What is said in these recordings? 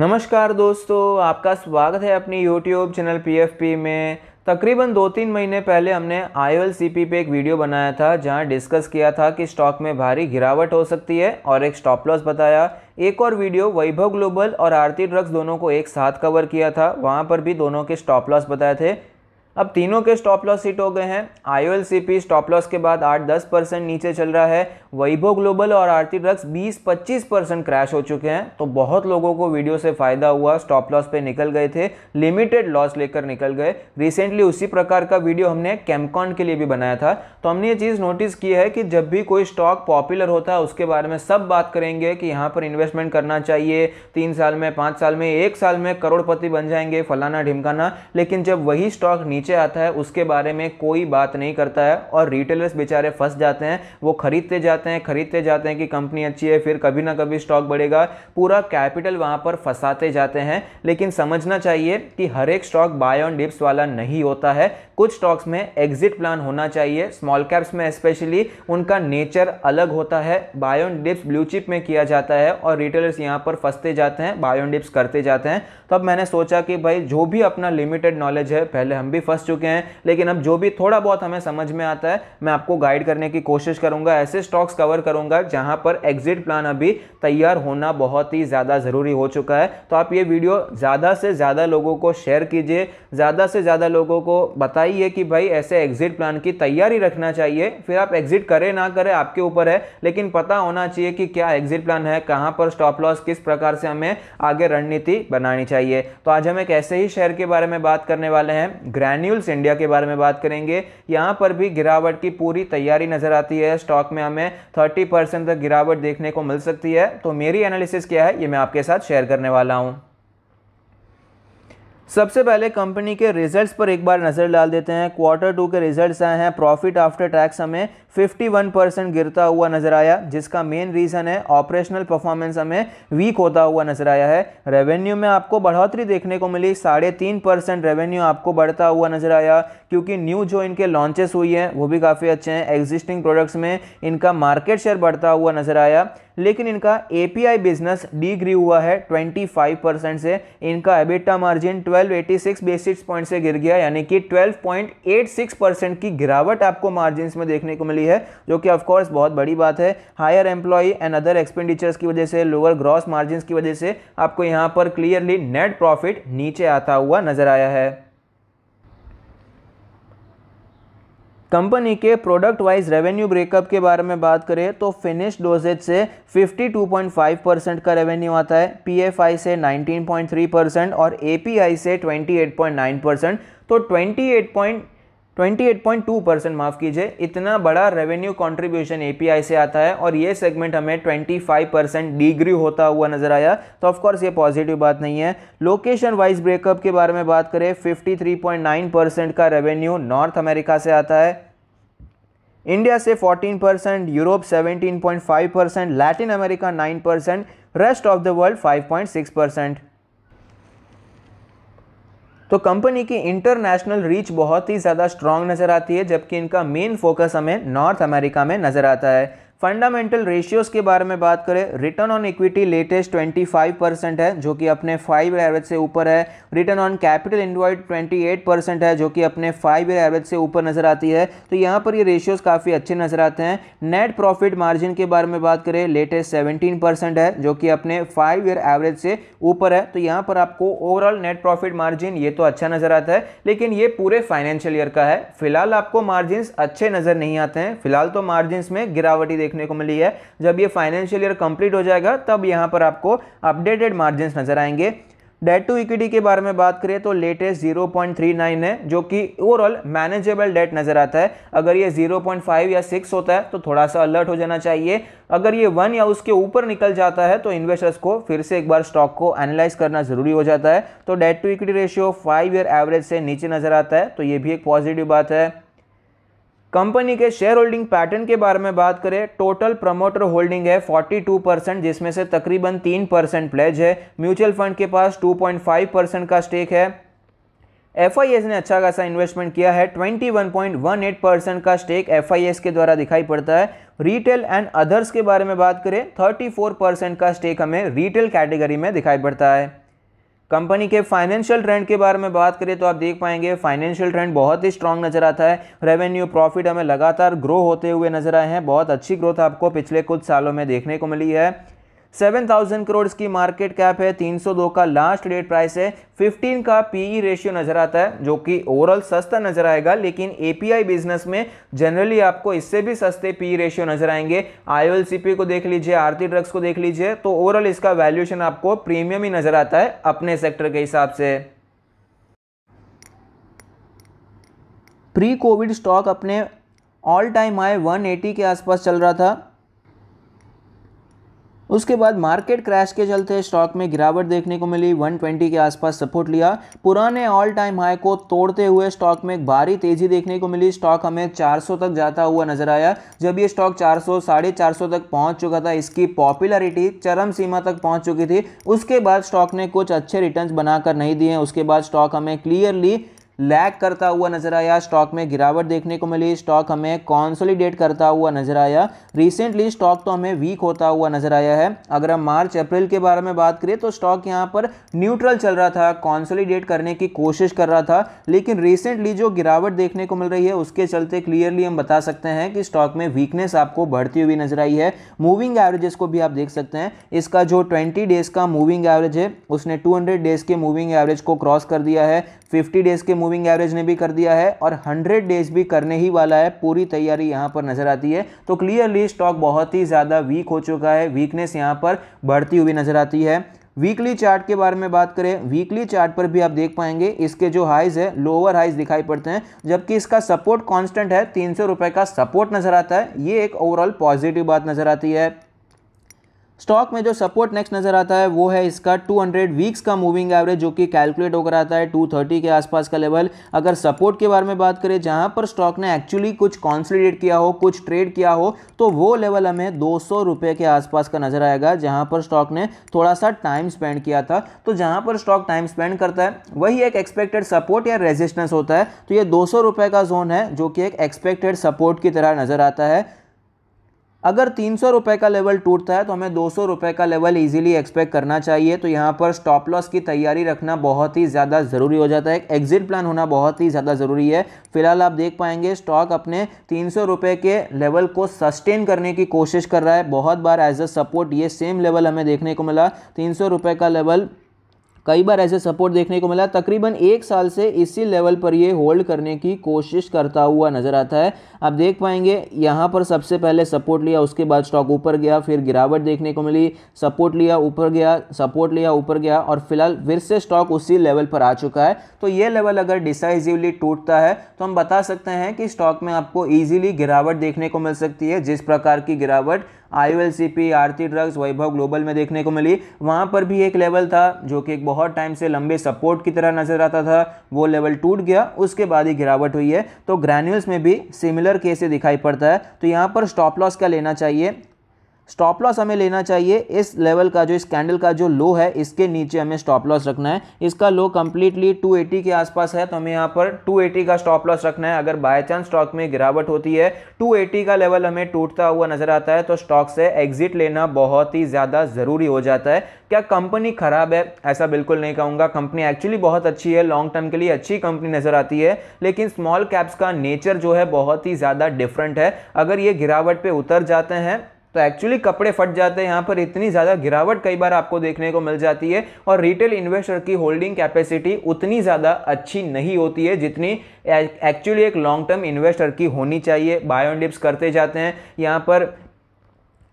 नमस्कार दोस्तों आपका स्वागत है अपनी YouTube चैनल पी में तकरीबन दो तीन महीने पहले हमने आई पे एक वीडियो बनाया था जहां डिस्कस किया था कि स्टॉक में भारी गिरावट हो सकती है और एक स्टॉप लॉस बताया एक और वीडियो वैभव ग्लोबल और आरती ड्रग्स दोनों को एक साथ कवर किया था वहां पर भी दोनों के स्टॉप लॉस बताए थे अब तीनों के स्टॉप लॉस हिट हो गए हैं आई स्टॉप लॉस के बाद आठ दस परसेंट नीचे चल रहा है वैभव ग्लोबल और आरती ड्रग्स 20-25 परसेंट क्रैश हो चुके हैं तो बहुत लोगों को वीडियो से फ़ायदा हुआ स्टॉप लॉस पे निकल गए थे लिमिटेड लॉस लेकर निकल गए रिसेंटली उसी प्रकार का वीडियो हमने कैमकॉन के लिए भी बनाया था तो हमने ये चीज़ नोटिस की है कि जब भी कोई स्टॉक पॉपुलर होता है उसके बारे में सब बात करेंगे कि यहाँ पर इन्वेस्टमेंट करना चाहिए तीन साल में पाँच साल में एक साल में करोड़पति बन जाएंगे फलाना ढिमकाना लेकिन जब वही स्टॉक नीचे आता है उसके बारे में कोई बात नहीं करता है और रिटेलर्स बेचारे फंस जाते हैं वो खरीदते जाते जाते हैं खरीदते जाते हैं कि कंपनी अच्छी है फिर कभी ना कभी स्टॉक बढ़ेगा पूरा कैपिटल वहां पर फंसाते जाते हैं लेकिन समझना चाहिए कि हर एक स्टॉक बाय ऑन डिप्स वाला नहीं होता है कुछ स्टॉक्स में एग्जिट प्लान होना चाहिए स्मॉल कैप्स में स्पेशली उनका नेचर अलग होता है buy on dips blue chip में किया जाता है और रिटेलर्स यहाँ पर फंसते जाते हैं बाय ऑन डिप्स करते जाते हैं तो अब मैंने सोचा कि भाई जो भी अपना लिमिटेड नॉलेज है पहले हम भी फंस चुके हैं लेकिन अब जो भी थोड़ा बहुत हमें समझ में आता है मैं आपको गाइड करने की कोशिश करूंगा ऐसे स्टॉक्स स्टॉक्स कवर करूंगा जहां पर एग्जिट प्लान अभी तैयार होना बहुत ही ज़्यादा ज़रूरी हो चुका है तो आप ये वीडियो ज़्यादा से ज़्यादा लोगों को शेयर कीजिए ज़्यादा से ज़्यादा लोगों को बताइए कि भाई ऐसे एग्जिट प्लान की तैयारी रखना चाहिए फिर आप एग्जिट करें ना करें आपके ऊपर है लेकिन पता होना चाहिए कि क्या एग्जिट प्लान है कहाँ पर स्टॉप लॉस किस प्रकार से हमें आगे रणनीति बनानी चाहिए तो आज हम एक ऐसे ही शेयर के बारे में बात करने वाले हैं ग्रैन्यूल्स इंडिया के बारे में बात करेंगे यहाँ पर भी गिरावट की पूरी तैयारी नज़र आती है स्टॉक में हमें 30 परसेंट तक गिरावट देखने को मिल सकती है तो मेरी एनालिसिस क्या है ये मैं आपके साथ शेयर करने वाला हूँ सबसे पहले कंपनी के रिजल्ट्स पर एक बार नज़र डाल देते हैं क्वार्टर टू के रिजल्ट्स आए हैं प्रॉफिट आफ्टर टैक्स हमें 51 परसेंट गिरता हुआ नज़र आया जिसका मेन रीज़न है ऑपरेशनल परफॉर्मेंस हमें वीक होता हुआ नज़र आया है रेवेन्यू में आपको बढ़ोतरी देखने को मिली साढ़े तीन परसेंट रेवेन्यू आपको बढ़ता हुआ नज़र आया क्योंकि न्यू जो इनके लॉन्चेस हुई हैं वो भी काफ़ी अच्छे हैं एग्जिस्टिंग प्रोडक्ट्स में इनका मार्केट शेयर बढ़ता हुआ नज़र आया लेकिन इनका एपीआई बिजनेस डिग्री हुआ है 25 परसेंट से इनका एबिटा मार्जिन 1286 बेसिस पॉइंट से गिर गया यानी कि 12.86 परसेंट की गिरावट आपको मार्जिन में देखने को मिली है जो कि ऑफकोर्स बहुत बड़ी बात है higher employ and other expenditures की वजह से लोअर ग्रॉस मार्जिन की वजह से आपको यहाँ पर क्लियरली नेट प्रॉफिट नीचे आता हुआ नजर आया है कंपनी के प्रोडक्ट वाइज रेवेन्यू ब्रेकअप के बारे में बात करें तो फिनिश डोजेज से 52.5 परसेंट का रेवेन्यू आता है पीएफआई से 19.3 परसेंट और एपीआई से 28.9 परसेंट तो 28. 28.2 परसेंट माफ़ कीजिए इतना बड़ा रेवेन्यू कंट्रीब्यूशन एपीआई से आता है और ये सेगमेंट हमें 25 परसेंट डिग्री होता हुआ नजर आया तो ऑफकोर्स ये पॉजिटिव बात नहीं है लोकेशन वाइज ब्रेकअप के बारे में बात करें 53.9 परसेंट का रेवेन्यू नॉर्थ अमेरिका से आता है इंडिया से 14 percent Europe 17.5 percent Latin America 9 percent rest of the world 5.6 percent तो कंपनी की इंटरनेशनल रीच बहुत ही ज़्यादा स्ट्रांग नज़र आती है जबकि इनका मेन फोकस हमें नॉर्थ अमेरिका में नज़र आता है फंडामेंटल रेशियोज के बारे में बात करें return on equity latest twenty five percent है जो कि अपने फाइव एवरेज से ऊपर है return on capital employed twenty eight percent है जो कि अपने फाइव ईयर एवरेज से ऊपर नजर आती है तो यहाँ पर ये रेशियोज काफ़ी अच्छे नजर आते हैं नेट प्रॉफिट मार्जिन के बारे में बात करें लेटेस्ट सेवनटीन परसेंट है जो कि अपने फाइव ईयर एवरेज से ऊपर है तो यहाँ पर आपको ओवरऑल नेट प्रॉफिट मार्जिन ये तो अच्छा नजर आता है लेकिन ये पूरे फाइनेंशियल ईयर का है फिलहाल आपको मार्जिन अच्छे नजर नहीं आते हैं फिलहाल तो मार्जिन में गिरावटी देख देखने को मिली है जब ये फाइनेंशियल ईयर कंप्लीट हो जाएगा तब यहाँ पर आपको अपडेटेड मार्जिन नजर आएंगे डेट टू इक्विटी के बारे में बात करें तो लेटेस्ट 0.39 है जो कि ओवरऑल मैनेजेबल डेट नज़र आता है अगर ये 0.5 या 6 होता है तो थोड़ा सा अलर्ट हो जाना चाहिए अगर ये वन या उसके ऊपर निकल जाता है तो इन्वेस्टर्स को फिर से एक बार स्टॉक को एनालाइज करना ज़रूरी हो जाता है तो debt to equity ratio five year average से नीचे नज़र आता है तो ये भी एक पॉजिटिव बात है कंपनी के शेयर होल्डिंग पैटर्न के बारे में बात करें टोटल प्रमोटर होल्डिंग है 42 परसेंट जिसमें से तकरीबन 3 परसेंट प्लेज है म्यूचुअल फंड के पास 2.5 परसेंट का स्टेक है एफ ने अच्छा खासा इन्वेस्टमेंट किया है 21.18 परसेंट का स्टेक एफ के द्वारा दिखाई पड़ता है रिटेल एंड अदर्स के बारे में बात करें थर्टी परसेंट का स्टेक हमें रिटेल कैटेगरी में दिखाई पड़ता है कंपनी के फाइनेंशियल ट्रेंड के बारे में बात करें तो आप देख पाएंगे फाइनेंशियल ट्रेंड बहुत ही स्ट्रांग नजर आता है रेवेन्यू प्रॉफिट हमें लगातार ग्रो होते हुए नजर आए हैं बहुत अच्छी ग्रोथ आपको पिछले कुछ सालों में देखने को मिली है 7000 करोड़ की मार्केट कैप है 302 का लास्ट डेट प्राइस है 15 का पीई रेशियो e नजर आता है जो कि ओवरऑल सस्ता नजर आएगा लेकिन एपीआई बिजनेस में जनरली आपको इससे भी सस्ते पीई रेशियो e नजर आएंगे आईओएलसीपी को देख लीजिए आरती ड्रग्स को देख लीजिए तो ओवरऑल इसका वैल्यूएशन आपको प्रीमियम ही नजर आता है अपने सेक्टर के हिसाब से प्री कोविड स्टॉक अपने ऑल टाइम हाई 180 के आसपास चल रहा था उसके बाद मार्केट क्रैश के चलते स्टॉक में गिरावट देखने को मिली 120 के आसपास सपोर्ट लिया पुराने ऑल टाइम हाई को तोड़ते हुए स्टॉक में एक भारी तेजी देखने को मिली स्टॉक हमें 400 तक जाता हुआ नजर आया जब ये स्टॉक 400 साढ़े चार तक पहुंच चुका था इसकी पॉपुलरिटी चरम सीमा तक पहुंच चुकी थी उसके बाद स्टॉक ने कुछ अच्छे रिटर्न बनाकर नहीं दिए उसके बाद स्टॉक हमें क्लियरली लैग करता हुआ नजर आया स्टॉक में गिरावट देखने को मिली स्टॉक हमें कॉन्सोलीडेट करता हुआ नजर आया रिसेंटली स्टॉक तो हमें वीक होता हुआ नजर आया है अगर हम मार्च अप्रैल के बारे में बात करें तो स्टॉक यहाँ पर न्यूट्रल चल रहा था कॉन्सोलीडेट करने की कोशिश कर रहा था लेकिन रिसेंटली जो गिरावट देखने को मिल रही है उसके चलते क्लियरली हम बता सकते हैं कि स्टॉक में वीकनेस आपको बढ़ती हुई नजर आई है मूविंग एवरेजेस को भी आप देख सकते हैं इसका जो ट्वेंटी डेज का मूविंग एवरेज है उसने टू डेज के मूविंग एवरेज को क्रॉस कर दिया है फिफ्टी डेज के मूविंग मूविंग एवरेज ने भी कर दिया है और 100 डेज भी करने ही वाला है पूरी तैयारी यहां पर नजर आती है तो क्लियरली स्टॉक बहुत ही ज़्यादा वीक हो चुका है वीकनेस यहां पर बढ़ती हुई नजर आती है वीकली चार्ट के बारे में बात करें वीकली चार्ट पर भी आप देख पाएंगे इसके जो हाइज है लोअर हाइज दिखाई पड़ते हैं जबकि इसका सपोर्ट कांस्टेंट है तीन सौ रुपये का सपोर्ट नजर आता है ये एक ओवरऑल पॉजिटिव बात नजर आती है स्टॉक में जो सपोर्ट नेक्स्ट नज़र आता है वो है इसका 200 वीक्स का मूविंग एवरेज जो कि कैलकुलेट होकर आता है 230 के आसपास का लेवल अगर सपोर्ट के बारे में बात करें जहां पर स्टॉक ने एक्चुअली कुछ कॉन्सोलिडेट किया हो कुछ ट्रेड किया हो तो वो लेवल हमें दो रुपए के आसपास का नज़र आएगा जहां पर स्टॉक ने थोड़ा सा टाइम स्पेंड किया था तो जहाँ पर स्टॉक टाइम स्पेंड करता है वही एक एक्सपेक्टेड सपोर्ट या रेजिस्टेंस होता है तो ये दो रुपए का जोन है जो कि एक एक्सपेक्टेड सपोर्ट की तरह नज़र आता है अगर तीन सौ रुपये का लेवल टूटता है तो हमें दो सौ रुपये का लेवल इजीली एक्सपेक्ट करना चाहिए तो यहाँ पर स्टॉप लॉस की तैयारी रखना बहुत ही ज़्यादा ज़रूरी हो जाता है एक एग्जिट प्लान होना बहुत ही ज़्यादा ज़रूरी है फिलहाल आप देख पाएंगे स्टॉक अपने तीन सौ रुपये के लेवल को सस्टेन करने की कोशिश कर रहा है बहुत बार एज अ सपोर्ट ये सेम लेवल हमें देखने को मिला तीन सौ रुपये का लेवल कई बार ऐसे सपोर्ट देखने को मिला तकरीबन एक साल से इसी लेवल पर ये होल्ड करने की कोशिश करता हुआ नज़र आता है आप देख पाएंगे यहाँ पर सबसे पहले सपोर्ट लिया उसके बाद स्टॉक ऊपर गया फिर गिरावट देखने को मिली सपोर्ट लिया ऊपर गया सपोर्ट लिया ऊपर गया और फिलहाल फिर से स्टॉक उसी लेवल पर आ चुका है तो ये लेवल अगर डिसाइजिवली टूटता है तो हम बता सकते हैं कि स्टॉक में आपको ईजिली गिरावट देखने को मिल सकती है जिस प्रकार की गिरावट आई L C P Aarti drugs Vaibhav global में देखने को मिली वहाँ पर भी एक लेवल था जो कि एक बहुत टाइम से लंबे सपोर्ट की तरह नजर आता था वो लेवल टूट गया उसके बाद ही गिरावट हुई है तो ग्रैन्यूल्स में भी सिमिलर केसे दिखाई पड़ता है तो यहाँ पर स्टॉप लॉस का लेना चाहिए स्टॉप लॉस हमें लेना चाहिए इस लेवल का जो इस कैंडल का जो लो है इसके नीचे हमें स्टॉप लॉस रखना है इसका लो कम्प्लीटली 280 के आसपास है तो हमें यहाँ पर 280 का स्टॉप लॉस रखना है अगर बाय चांस स्टॉक में गिरावट होती है 280 का लेवल हमें टूटता हुआ नजर आता है तो स्टॉक से एग्जिट लेना बहुत ही ज़्यादा ज़रूरी हो जाता है क्या कंपनी ख़राब है ऐसा बिल्कुल नहीं कहूँगा कंपनी एक्चुअली बहुत अच्छी है लॉन्ग टर्म के लिए अच्छी कंपनी नज़र आती है लेकिन स्मॉल कैप्स का नेचर जो है बहुत ही ज़्यादा डिफरेंट है अगर ये गिरावट पर उतर जाते हैं तो एक्चुअली कपड़े फट जाते हैं यहाँ पर इतनी ज़्यादा गिरावट कई बार आपको देखने को मिल जाती है और रिटेल इन्वेस्टर की होल्डिंग कैपेसिटी उतनी ज़्यादा अच्छी नहीं होती है जितनी एक्चुअली एक लॉन्ग टर्म इन्वेस्टर की होनी चाहिए बायो डिप्स करते जाते हैं यहाँ पर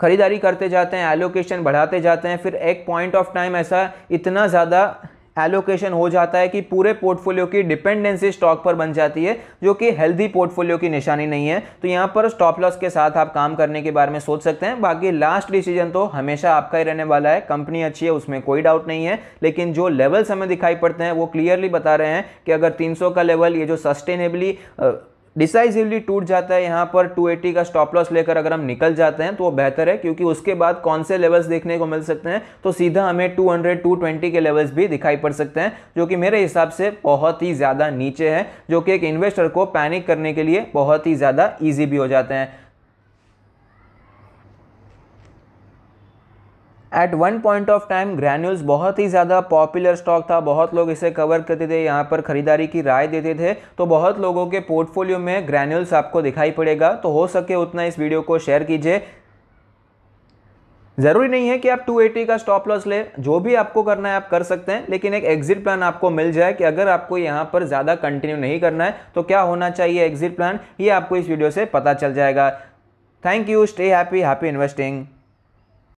खरीदारी करते जाते हैं एलोकेशन बढ़ाते जाते हैं फिर एक पॉइंट ऑफ टाइम ऐसा इतना ज़्यादा एलोकेशन हो जाता है कि पूरे पोर्टफोलियो की डिपेंडेंसी स्टॉक पर बन जाती है जो कि हेल्दी पोर्टफोलियो की निशानी नहीं है तो यहाँ पर स्टॉप लॉस के साथ आप काम करने के बारे में सोच सकते हैं बाकी लास्ट डिसीजन तो हमेशा आपका ही रहने वाला है कंपनी अच्छी है उसमें कोई डाउट नहीं है लेकिन जो लेवल्स हमें दिखाई पड़ते हैं वो क्लियरली बता रहे हैं कि अगर तीन का लेवल ये जो सस्टेनेबली डिसाइसिवली टूट जाता है यहाँ पर 280 का स्टॉप लॉस लेकर अगर हम निकल जाते हैं तो वो बेहतर है क्योंकि उसके बाद कौन से लेवल्स देखने को मिल सकते हैं तो सीधा हमें 200 220 के लेवल्स भी दिखाई पड़ सकते हैं जो कि मेरे हिसाब से बहुत ही ज़्यादा नीचे है जो कि एक इन्वेस्टर को पैनिक करने के लिए बहुत ही ज़्यादा ईजी भी हो जाते हैं at one point of time granules बहुत ही ज़्यादा पॉपुलर स्टॉक था बहुत लोग इसे कवर करते थे यहाँ पर खरीदारी की राय देते थे तो बहुत लोगों के पोर्टफोलियो में ग्रैन्यूल्स आपको दिखाई पड़ेगा तो हो सके उतना इस वीडियो को शेयर कीजिए ज़रूरी नहीं है कि आप 280 का स्टॉप लॉस ले जो भी आपको करना है आप कर सकते हैं लेकिन एक एग्जिट प्लान आपको मिल जाए कि अगर आपको यहाँ पर ज़्यादा कंटिन्यू नहीं करना है तो क्या होना चाहिए एग्जिट प्लान ये आपको इस वीडियो से पता चल जाएगा thank you stay happy happy investing